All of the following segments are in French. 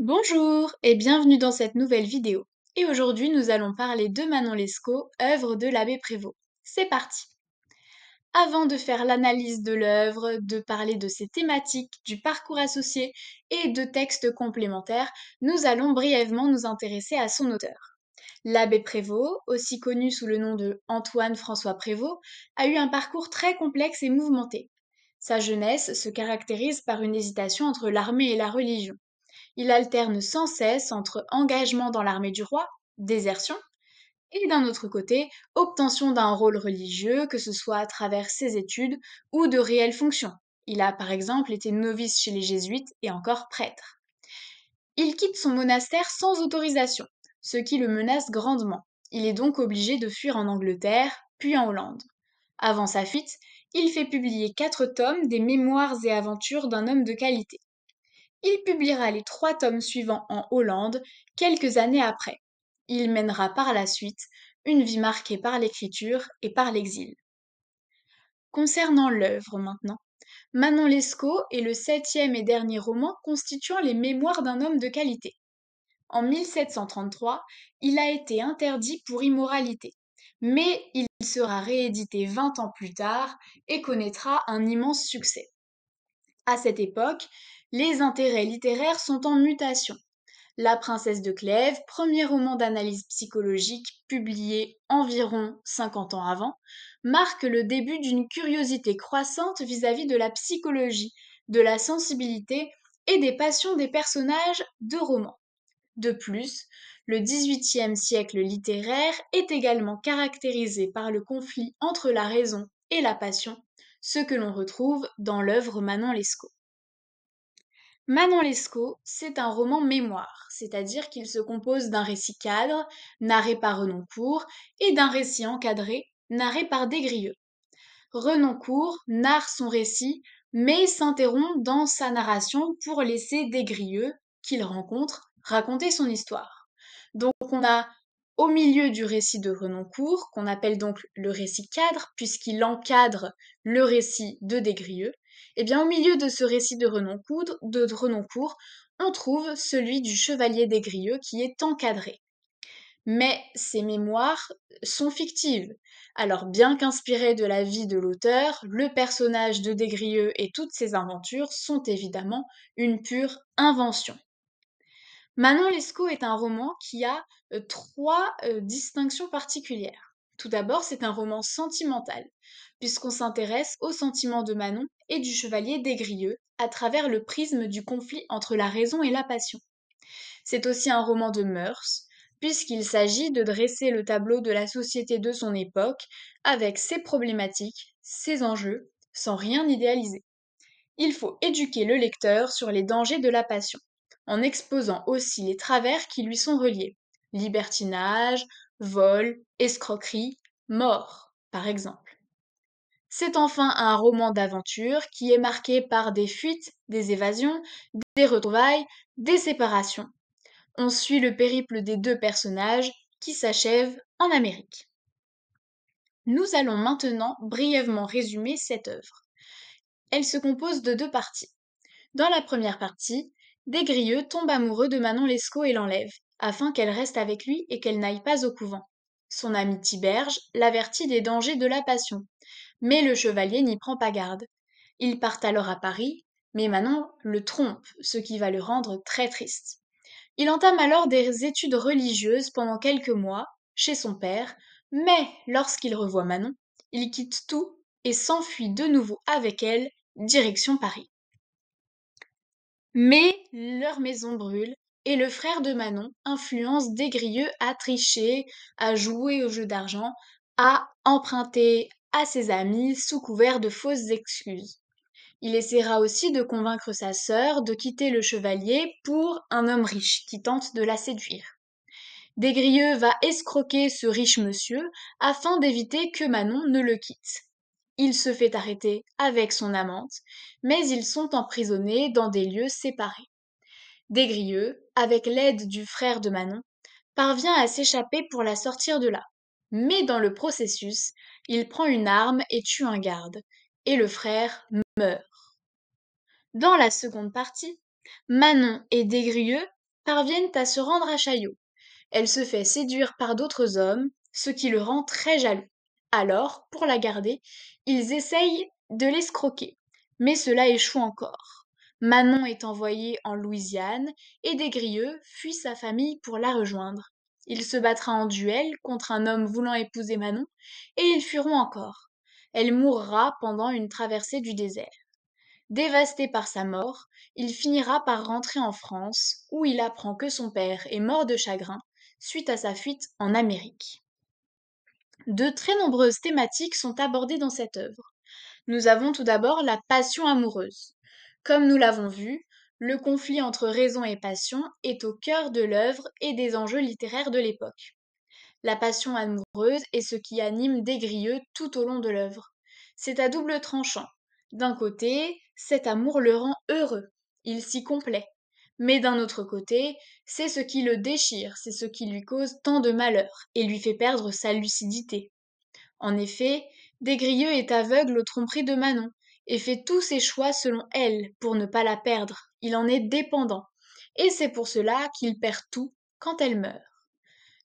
Bonjour et bienvenue dans cette nouvelle vidéo. Et aujourd'hui, nous allons parler de Manon Lescaut, œuvre de l'abbé Prévost. C'est parti Avant de faire l'analyse de l'œuvre, de parler de ses thématiques, du parcours associé et de textes complémentaires, nous allons brièvement nous intéresser à son auteur. L'abbé Prévost, aussi connu sous le nom de Antoine-François Prévost, a eu un parcours très complexe et mouvementé. Sa jeunesse se caractérise par une hésitation entre l'armée et la religion il alterne sans cesse entre engagement dans l'armée du roi, désertion, et d'un autre côté, obtention d'un rôle religieux, que ce soit à travers ses études ou de réelles fonctions. Il a par exemple été novice chez les jésuites et encore prêtre. Il quitte son monastère sans autorisation, ce qui le menace grandement. Il est donc obligé de fuir en Angleterre, puis en Hollande. Avant sa fuite, il fait publier quatre tomes des Mémoires et aventures d'un homme de qualité il publiera les trois tomes suivants en Hollande quelques années après. Il mènera par la suite une vie marquée par l'écriture et par l'exil. Concernant l'œuvre maintenant, Manon Lescaut est le septième et dernier roman constituant les mémoires d'un homme de qualité. En 1733, il a été interdit pour immoralité, mais il sera réédité vingt ans plus tard et connaîtra un immense succès. À cette époque, les intérêts littéraires sont en mutation. La princesse de Clèves, premier roman d'analyse psychologique publié environ 50 ans avant, marque le début d'une curiosité croissante vis-à-vis de la psychologie, de la sensibilité et des passions des personnages de romans. De plus, le XVIIIe siècle littéraire est également caractérisé par le conflit entre la raison et la passion, ce que l'on retrouve dans l'œuvre Manon Lescaut. Manon Lescaut, c'est un roman mémoire, c'est-à-dire qu'il se compose d'un récit cadre, narré par Renoncourt, et d'un récit encadré, narré par Desgrieux. Renoncourt narre son récit, mais s'interrompt dans sa narration pour laisser Desgrieux, qu'il rencontre, raconter son histoire. Donc on a au milieu du récit de Renoncourt, qu'on appelle donc le récit cadre, puisqu'il encadre le récit de Desgrieux, eh au milieu de ce récit de Renoncourt, de on trouve celui du chevalier des Grieux qui est encadré. Mais ces mémoires sont fictives. Alors, bien qu'inspiré de la vie de l'auteur, le personnage de Desgrieux et toutes ses aventures sont évidemment une pure invention. Manon Lescaut est un roman qui a euh, trois euh, distinctions particulières. Tout d'abord, c'est un roman sentimental, puisqu'on s'intéresse aux sentiments de Manon et du chevalier Grieux à travers le prisme du conflit entre la raison et la passion. C'est aussi un roman de mœurs, puisqu'il s'agit de dresser le tableau de la société de son époque avec ses problématiques, ses enjeux, sans rien idéaliser. Il faut éduquer le lecteur sur les dangers de la passion, en exposant aussi les travers qui lui sont reliés libertinage, vol, escroquerie, mort, par exemple. C'est enfin un roman d'aventure qui est marqué par des fuites, des évasions, des retrouvailles, des séparations. On suit le périple des deux personnages qui s'achève en Amérique. Nous allons maintenant brièvement résumer cette œuvre. Elle se compose de deux parties. Dans la première partie, Desgrieux tombe amoureux de Manon Lescaut et l'enlève, afin qu'elle reste avec lui et qu'elle n'aille pas au couvent. Son ami Tiberge l'avertit des dangers de la passion, mais le chevalier n'y prend pas garde. Il part alors à Paris, mais Manon le trompe, ce qui va le rendre très triste. Il entame alors des études religieuses pendant quelques mois, chez son père, mais lorsqu'il revoit Manon, il quitte tout et s'enfuit de nouveau avec elle, direction Paris. Mais leur maison brûle et le frère de Manon influence Desgrieux à tricher, à jouer au jeu d'argent, à emprunter à ses amis sous couvert de fausses excuses. Il essaiera aussi de convaincre sa sœur de quitter le chevalier pour un homme riche qui tente de la séduire. Desgrieux va escroquer ce riche monsieur afin d'éviter que Manon ne le quitte. Il se fait arrêter avec son amante, mais ils sont emprisonnés dans des lieux séparés. Desgrieux avec l'aide du frère de Manon, parvient à s'échapper pour la sortir de là. Mais dans le processus, il prend une arme et tue un garde, et le frère meurt. Dans la seconde partie, Manon et Desgrieux parviennent à se rendre à Chaillot. Elle se fait séduire par d'autres hommes, ce qui le rend très jaloux. Alors, pour la garder, ils essayent de l'escroquer, mais cela échoue encore. Manon est envoyé en Louisiane et Desgrieux fuit sa famille pour la rejoindre. Il se battra en duel contre un homme voulant épouser Manon et ils fuiront encore. Elle mourra pendant une traversée du désert. Dévasté par sa mort, il finira par rentrer en France où il apprend que son père est mort de chagrin suite à sa fuite en Amérique. De très nombreuses thématiques sont abordées dans cette œuvre. Nous avons tout d'abord la passion amoureuse. Comme nous l'avons vu, le conflit entre raison et passion est au cœur de l'œuvre et des enjeux littéraires de l'époque. La passion amoureuse est ce qui anime Desgrieux tout au long de l'œuvre. C'est à double tranchant. D'un côté, cet amour le rend heureux, il s'y complaît. Mais d'un autre côté, c'est ce qui le déchire, c'est ce qui lui cause tant de malheur et lui fait perdre sa lucidité. En effet, Desgrieux est aveugle aux tromperies de Manon, et fait tous ses choix selon elle pour ne pas la perdre. Il en est dépendant. Et c'est pour cela qu'il perd tout quand elle meurt.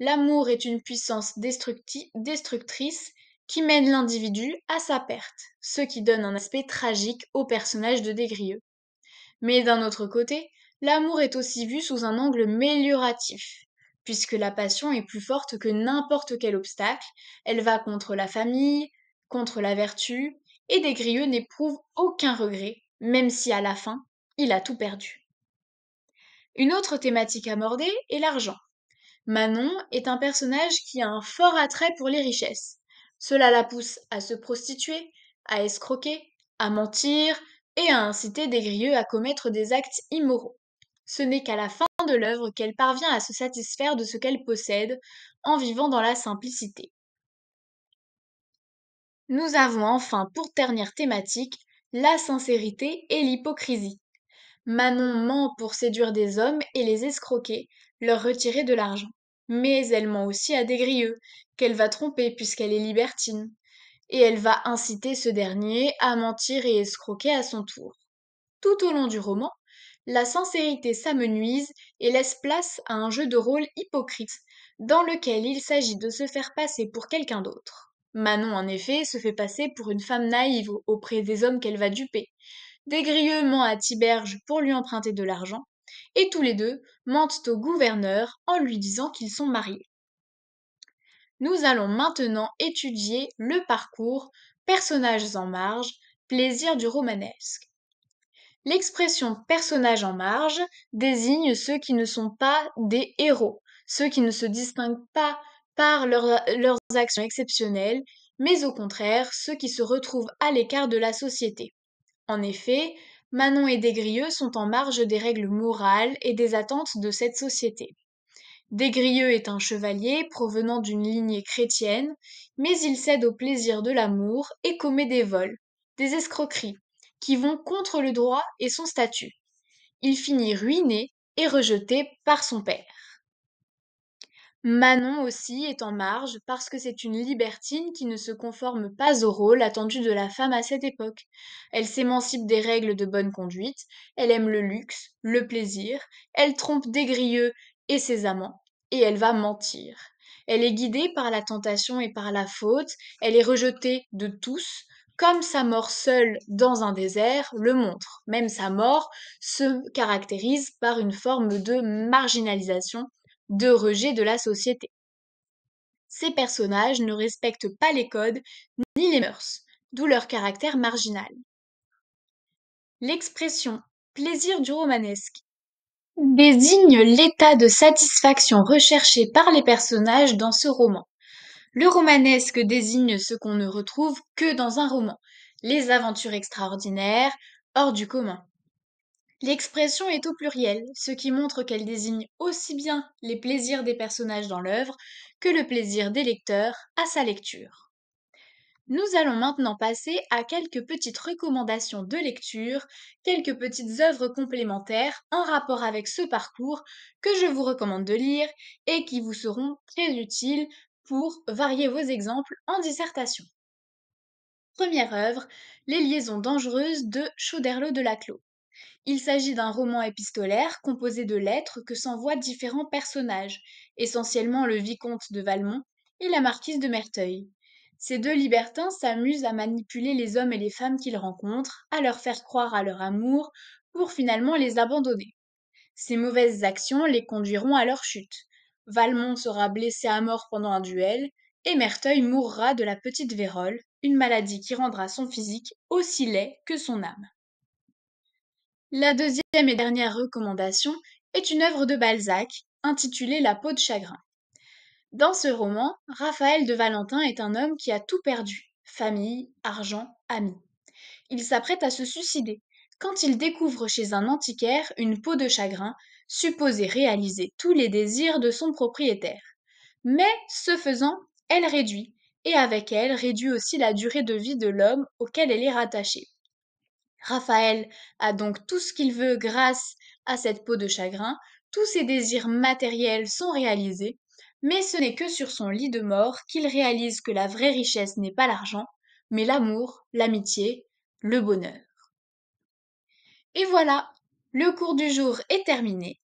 L'amour est une puissance destructrice qui mène l'individu à sa perte, ce qui donne un aspect tragique au personnage de Desgrieux. Mais d'un autre côté, l'amour est aussi vu sous un angle mélioratif, puisque la passion est plus forte que n'importe quel obstacle, elle va contre la famille, contre la vertu, et Desgrieux n'éprouve aucun regret, même si à la fin, il a tout perdu. Une autre thématique amordée est l'argent. Manon est un personnage qui a un fort attrait pour les richesses. Cela la pousse à se prostituer, à escroquer, à mentir et à inciter Desgrieux à commettre des actes immoraux. Ce n'est qu'à la fin de l'œuvre qu'elle parvient à se satisfaire de ce qu'elle possède en vivant dans la simplicité. Nous avons enfin pour dernière thématique la sincérité et l'hypocrisie. Manon ment pour séduire des hommes et les escroquer, leur retirer de l'argent. Mais elle ment aussi à des grieux, qu'elle va tromper puisqu'elle est libertine. Et elle va inciter ce dernier à mentir et escroquer à son tour. Tout au long du roman, la sincérité s'amenuise et laisse place à un jeu de rôle hypocrite, dans lequel il s'agit de se faire passer pour quelqu'un d'autre. Manon, en effet, se fait passer pour une femme naïve auprès des hommes qu'elle va duper. grilleux ment à Tiberge pour lui emprunter de l'argent, et tous les deux mentent au gouverneur en lui disant qu'ils sont mariés. Nous allons maintenant étudier le parcours Personnages en marge, plaisir du romanesque. L'expression personnages en marge désigne ceux qui ne sont pas des héros, ceux qui ne se distinguent pas par leurs actions exceptionnelles, mais au contraire ceux qui se retrouvent à l'écart de la société. En effet, Manon et Desgrieux sont en marge des règles morales et des attentes de cette société. Desgrieux est un chevalier provenant d'une lignée chrétienne, mais il cède au plaisir de l'amour et commet des vols, des escroqueries, qui vont contre le droit et son statut. Il finit ruiné et rejeté par son père. Manon aussi est en marge parce que c'est une libertine qui ne se conforme pas au rôle attendu de la femme à cette époque. Elle s'émancipe des règles de bonne conduite, elle aime le luxe, le plaisir, elle trompe des grieux et ses amants, et elle va mentir. Elle est guidée par la tentation et par la faute, elle est rejetée de tous, comme sa mort seule dans un désert le montre. Même sa mort se caractérise par une forme de marginalisation de rejet de la société. Ces personnages ne respectent pas les codes ni les mœurs, d'où leur caractère marginal. L'expression plaisir du romanesque désigne l'état de satisfaction recherché par les personnages dans ce roman. Le romanesque désigne ce qu'on ne retrouve que dans un roman, les aventures extraordinaires, hors du commun. L'expression est au pluriel, ce qui montre qu'elle désigne aussi bien les plaisirs des personnages dans l'œuvre que le plaisir des lecteurs à sa lecture. Nous allons maintenant passer à quelques petites recommandations de lecture, quelques petites œuvres complémentaires en rapport avec ce parcours que je vous recommande de lire et qui vous seront très utiles pour varier vos exemples en dissertation. Première œuvre, Les liaisons dangereuses de Chauderlot de Laclos. Il s'agit d'un roman épistolaire composé de lettres que s'envoient différents personnages, essentiellement le vicomte de Valmont et la marquise de Merteuil. Ces deux libertins s'amusent à manipuler les hommes et les femmes qu'ils rencontrent, à leur faire croire à leur amour, pour finalement les abandonner. Ces mauvaises actions les conduiront à leur chute. Valmont sera blessé à mort pendant un duel, et Merteuil mourra de la petite vérole, une maladie qui rendra son physique aussi laid que son âme. La deuxième et dernière recommandation est une œuvre de Balzac intitulée La peau de chagrin. Dans ce roman, Raphaël de Valentin est un homme qui a tout perdu, famille, argent, amis. Il s'apprête à se suicider quand il découvre chez un antiquaire une peau de chagrin supposée réaliser tous les désirs de son propriétaire. Mais, ce faisant, elle réduit, et avec elle réduit aussi la durée de vie de l'homme auquel elle est rattachée. Raphaël a donc tout ce qu'il veut grâce à cette peau de chagrin, tous ses désirs matériels sont réalisés, mais ce n'est que sur son lit de mort qu'il réalise que la vraie richesse n'est pas l'argent, mais l'amour, l'amitié, le bonheur. Et voilà, le cours du jour est terminé.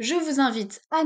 Je vous invite à